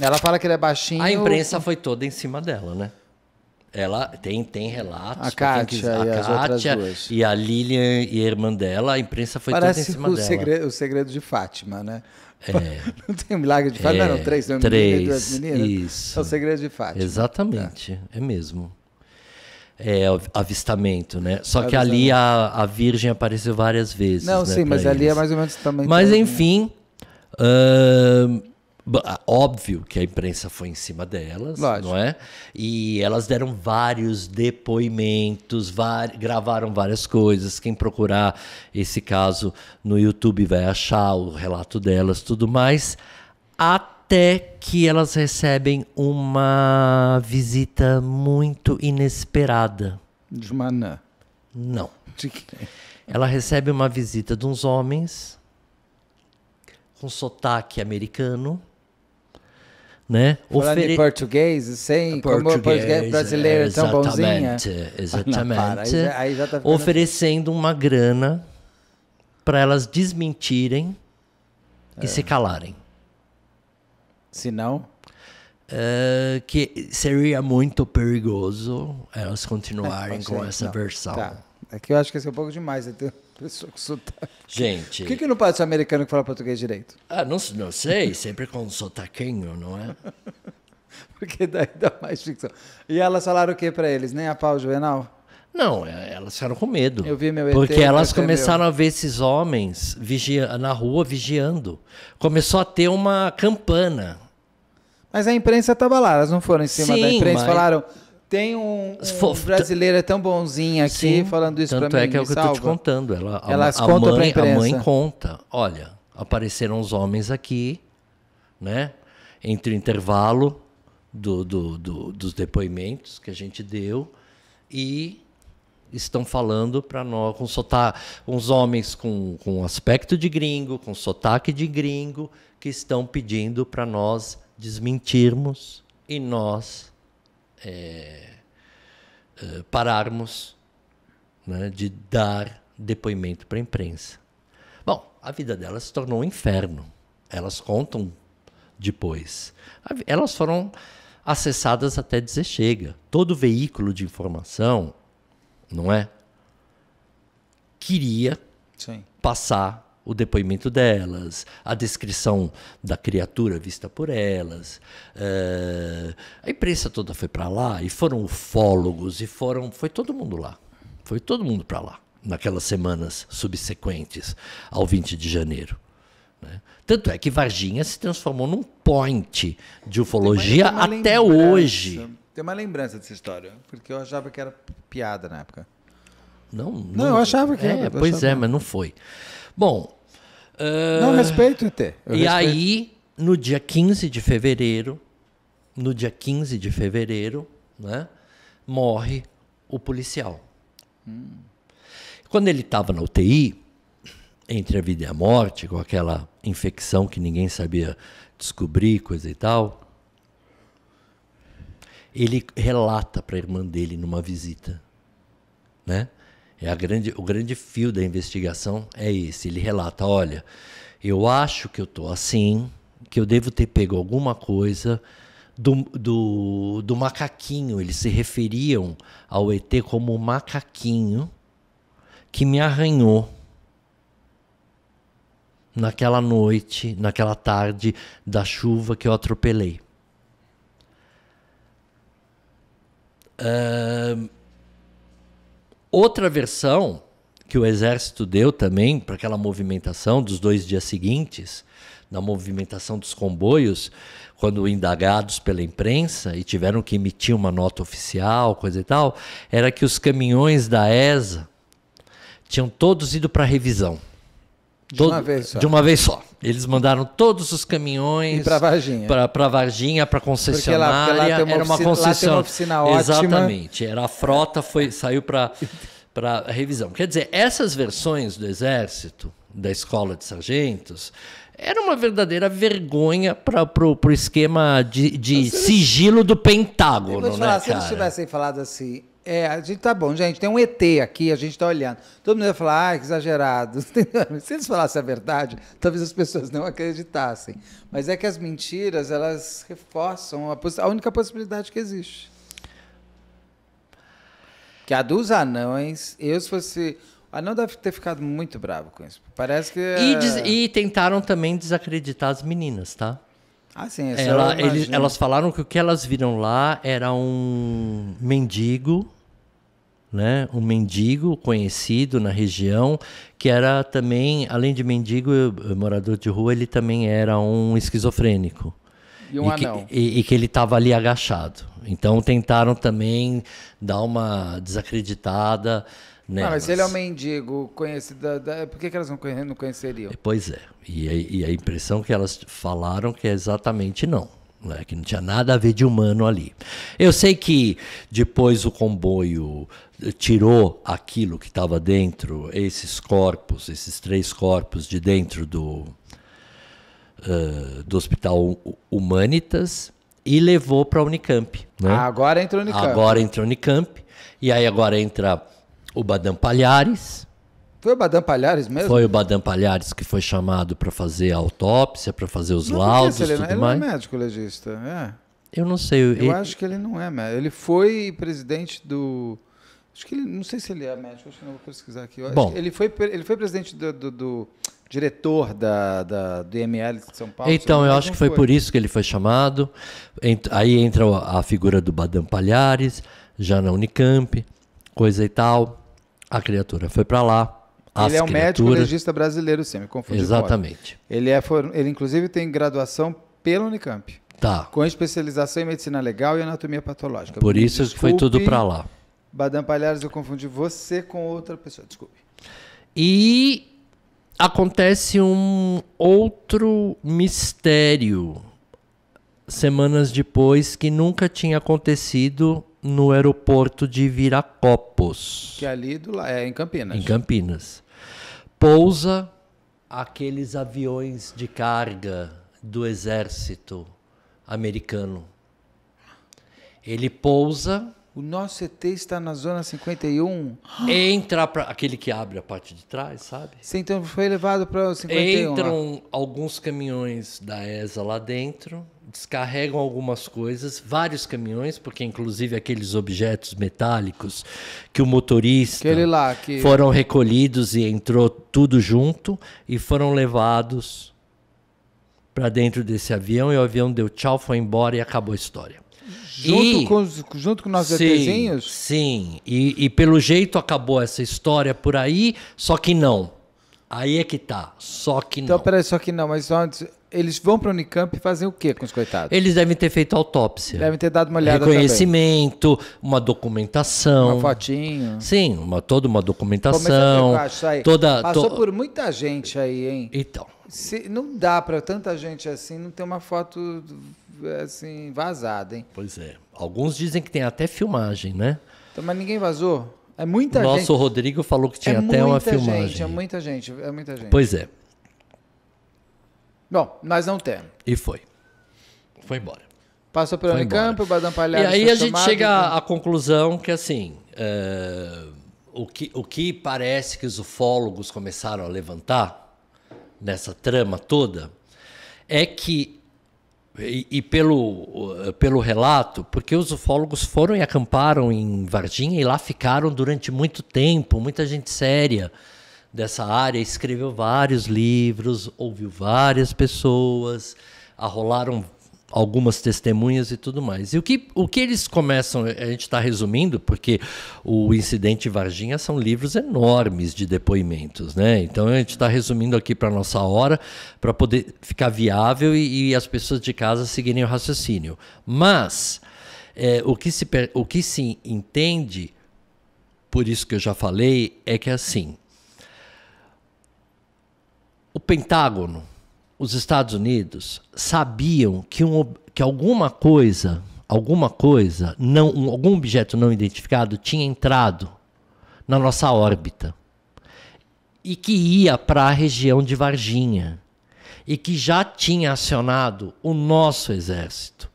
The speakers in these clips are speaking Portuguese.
Ela fala que ele é baixinho. A imprensa foi toda em cima dela, né? Ela tem, tem relatos. A Kátia, a e, a Kátia e a Lilian e a irmã dela, a imprensa foi Parece toda em cima o dela. Segredo, o segredo de Fátima, né? É. Não tem milagre de Fátima, é, não, três, não, três duas meninas. Isso. É o segredo de Fátima. Exatamente, é, é mesmo. É, avistamento, né? Só que ali a, a Virgem apareceu várias vezes. Não, né, sim, mas eles. ali é mais ou menos também. Mas, enfim. Óbvio que a imprensa foi em cima delas, Lógico. não é? E elas deram vários depoimentos, gravaram várias coisas. Quem procurar esse caso no YouTube vai achar o relato delas, tudo mais. Até que elas recebem uma visita muito inesperada. De Maná. Não. De quem? Ela recebe uma visita de uns homens com sotaque americano né? Falando em português, sem português, como português brasileiro é tão bonzinho. Exatamente. Não, aí já, aí já tá oferecendo uma grana para elas desmentirem é. e se calarem. Se não? É, que seria muito perigoso elas é, continuarem é, com essa não. versão. Tá. É que eu acho que esse é um pouco demais. Então... Pessoa com sotaque. Gente. Por que, que não pode ser americano que fala português direito? Ah, não, não sei, sempre com sotaquinho, não é? Porque daí dá mais ficção. E elas falaram o que para eles? Nem a pau juvenal? Não, é, elas ficaram com medo. Eu vi meu ET, Porque elas começaram meu. a ver esses homens vigia na rua vigiando. Começou a ter uma campana. Mas a imprensa estava lá, elas não foram em cima Sim, da imprensa, mas... falaram tem um, um brasileira é tão bonzinha aqui Sim, falando isso para mim. Tanto é que é o que eu estou te contando. Ela, Elas a, contam a mãe, a mãe conta. Olha, apareceram os homens aqui, né? Entre o intervalo do, do, do, dos depoimentos que a gente deu e estão falando para nós com sotaque, uns homens com, com aspecto de gringo, com sotaque de gringo, que estão pedindo para nós desmentirmos e nós é, eh, pararmos né, de dar depoimento para a imprensa. Bom, a vida delas se tornou um inferno. Elas contam depois. Elas foram acessadas até dizer chega. Todo veículo de informação, não é? Queria Sim. passar o depoimento delas, a descrição da criatura vista por elas. É, a imprensa toda foi para lá e foram ufólogos e foram, foi todo mundo lá, foi todo mundo para lá naquelas semanas subsequentes ao 20 de janeiro. Né? Tanto é que Varginha se transformou num point de ufologia até hoje. Tem uma lembrança dessa história, porque eu achava que era piada na época. Não, não, não eu achava que era. É, pois achava... é, mas não foi. Bom, ah, Não, respeito, ET. Eu e respeito. aí, no dia 15 de fevereiro, no dia 15 de fevereiro, né, morre o policial. Hum. Quando ele estava na UTI, entre a vida e a morte, com aquela infecção que ninguém sabia descobrir, coisa e tal, ele relata para a irmã dele numa visita, né? É a grande, o grande fio da investigação é esse. Ele relata: olha, eu acho que eu estou assim, que eu devo ter pego alguma coisa do, do, do macaquinho. Eles se referiam ao ET como macaquinho que me arranhou naquela noite, naquela tarde da chuva que eu atropelei. Uh, Outra versão que o exército deu também para aquela movimentação dos dois dias seguintes, na movimentação dos comboios, quando indagados pela imprensa e tiveram que emitir uma nota oficial, coisa e tal, era que os caminhões da ESA tinham todos ido para revisão. De Todo, uma vez só. De uma vez só. Eles mandaram todos os caminhões para Varginha, para Varginha, para concessionária. Porque lá, porque lá uma era uma oficina, Uma oficina ótima. Exatamente. Era a frota foi saiu para para revisão. Quer dizer, essas versões do exército, da escola de sargentos, era uma verdadeira vergonha para o esquema de, de então, sigilo do Pentágono, falar, né, cara? Se eles tivessem falado assim, é, a gente tá bom, gente. Tem um ET aqui, a gente tá olhando. Todo mundo ia falar, ah, que exagerado. Se eles falassem a verdade, talvez as pessoas não acreditassem. Mas é que as mentiras, elas reforçam a, a única possibilidade que existe. Que a dos anões, eu se fosse. O anão deve ter ficado muito bravo com isso. Parece que. E, é e tentaram também desacreditar as meninas, tá? Ah, sim, isso Ela, eu eles, elas falaram que o que elas viram lá era um mendigo, né? Um mendigo conhecido na região, que era também, além de mendigo, morador de rua, ele também era um esquizofrênico. E um e que, anão. E, e que ele estava ali agachado. Então tentaram também dar uma desacreditada né? Não, mas, mas ele é um mendigo conhecido. Da... Por que, que elas não, conhe... não conheceriam? É, pois é. E a, e a impressão que elas falaram que é exatamente não. Né? Que não tinha nada a ver de humano ali. Eu sei que depois o comboio eh, tirou aquilo que estava dentro, esses corpos, esses três corpos de dentro do, uh, do Hospital Humanitas e levou para a Unicamp. Né? Ah, agora entrou Unicamp. Agora a Unicamp. E aí agora entra o Badam Palhares. Foi o Badam Palhares mesmo? Foi o Badam Palhares que foi chamado para fazer a autópsia, para fazer os não laudos e tudo ele mais. Ele não é médico legista, é. Eu não sei. Eu, acho que ele não é médico. Ele foi presidente do. Acho que ele. Não sei se ele é médico, acho que não vou pesquisar aqui. Bom, ele, foi, ele foi presidente do, do, do diretor da, da, do IML de São Paulo. Então, eu acho que foi, foi, por isso que ele foi chamado. Ent, aí entra a figura do Badam Palhares, já na Unicamp, coisa e tal. A criatura foi para lá. As ele é um criaturas... médico legista brasileiro, sim, me confundi. Exatamente. Ele, é for... ele, inclusive, tem graduação pela Unicamp. Tá. Com especialização em medicina legal e anatomia patológica. Por isso Desculpe, foi tudo para lá. Badam Palhares, eu confundi você com outra pessoa. Desculpe. E acontece um outro mistério semanas depois que nunca tinha acontecido no aeroporto de Viracopos. Que é ali do, é em Campinas. Em Campinas. Pousa aqueles aviões de carga do exército americano. Ele pousa o nosso CT está na zona 51. Entra para aquele que abre a parte de trás, sabe? Sim, então foi levado para o 51. Entram lá. alguns caminhões da ESA lá dentro, descarregam algumas coisas, vários caminhões, porque inclusive aqueles objetos metálicos que o motorista Aquele lá que foram recolhidos e entrou tudo junto e foram levados para dentro desse avião e o avião deu tchau, foi embora e acabou a história. Junto, e, com, junto com nossos sim, Sim, e, e pelo jeito acabou essa história por aí, só que não. Aí é que tá, só que então, não. Então, peraí, só que não, mas antes, eles vão para o Unicamp e fazem o que com os coitados? Eles devem ter feito autópsia. Devem ter dado uma olhada Reconhecimento, também. uma documentação. Uma fotinho. Sim, uma, toda uma documentação. Aí. Toda, Passou to... por muita gente aí, hein? Então. Se, não dá para tanta gente assim não ter uma foto é, assim, vazada, hein? Pois é. Alguns dizem que tem até filmagem, né? Então, mas ninguém vazou? É muita Nosso gente. Nosso Rodrigo falou que tinha é até uma gente, é filmagem. é muita gente, é muita gente. Pois é. Bom, mas não temos. E foi. Foi embora. Passou pelo Unicamp, o Badão Palhaço. E aí a gente chega então. à conclusão que, assim, é, o, que, o que parece que os ufólogos começaram a levantar nessa trama toda é que e, e, pelo, pelo relato, porque os ufólogos foram e acamparam em Varginha e lá ficaram durante muito tempo, muita gente séria dessa área, escreveu vários livros, ouviu várias pessoas, arrolaram algumas testemunhas e tudo mais. E o que, o que eles começam, a gente está resumindo, porque o incidente Varginha são livros enormes de depoimentos, né? Então a gente está resumindo aqui para nossa hora, para poder ficar viável e, e, as pessoas de casa seguirem o raciocínio. Mas é, o, que se, o que se entende, por isso que eu já falei, é que assim. O Pentágono os Estados Unidos sabiam que, um, que alguma coisa, alguma coisa, não, um, algum objeto não identificado tinha entrado na nossa órbita e que ia para a região de Varginha e que já tinha acionado o nosso exército,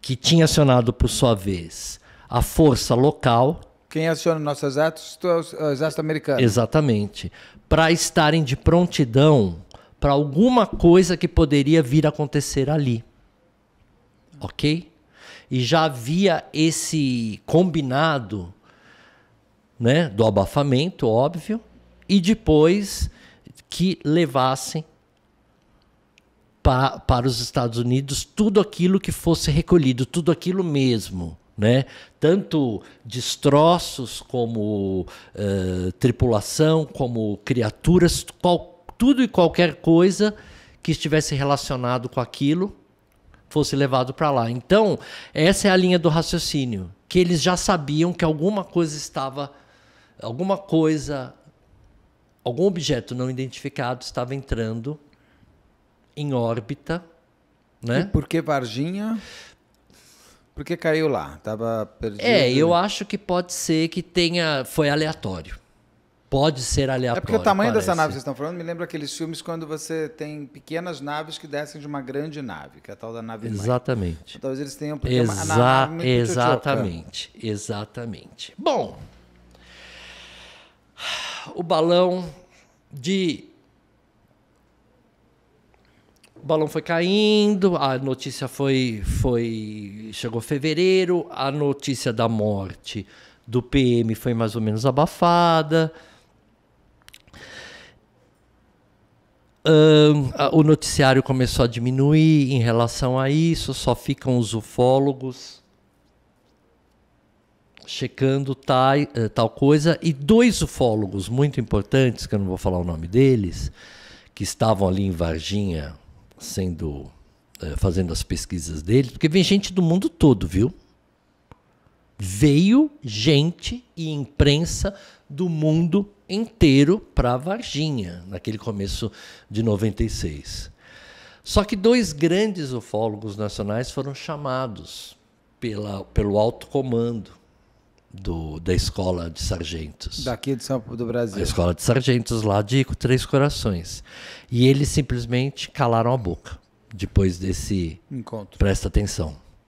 que tinha acionado por sua vez a força local. Quem aciona o nosso exército é o exército americano. Exatamente, para estarem de prontidão para alguma coisa que poderia vir a acontecer ali. Ok? E já havia esse combinado né, do abafamento, óbvio, e depois que levassem pa, para os Estados Unidos tudo aquilo que fosse recolhido, tudo aquilo mesmo. Né? Tanto destroços como uh, tripulação, como criaturas, qualquer tudo e qualquer coisa que estivesse relacionado com aquilo fosse levado para lá. Então, essa é a linha do raciocínio, que eles já sabiam que alguma coisa estava alguma coisa algum objeto não identificado estava entrando em órbita, né? E por que Varginha? Porque caiu lá, estava é, perdido. É, eu acho que pode ser que tenha foi aleatório pode ser aleatório. É porque o tamanho parece. dessa nave que vocês estão falando me lembra aqueles filmes quando você tem pequenas naves que descem de uma grande nave, que é a tal da nave Exatamente. Então, talvez eles tenham porque é Exa uma, nave muito Exatamente. Exatamente. Bom, o balão de o balão foi caindo, a notícia foi foi chegou fevereiro, a notícia da morte do PM foi mais ou menos abafada. Uh, o noticiário começou a diminuir em relação a isso, só ficam os ufólogos checando tal, eh, tal coisa. E dois ufólogos muito importantes, que eu não vou falar o nome deles, que estavam ali em Varginha sendo eh, fazendo as pesquisas deles, porque vem gente do mundo todo, viu? Veio gente e imprensa do mundo inteiro para Varginha, naquele começo de 96. Só que dois grandes ufólogos nacionais foram chamados pela, pelo alto comando do, da Escola de Sargentos. Daqui de São, do Brasil. A Escola de Sargentos, lá de Três Corações. E eles simplesmente calaram a boca depois desse encontro. Presta atenção.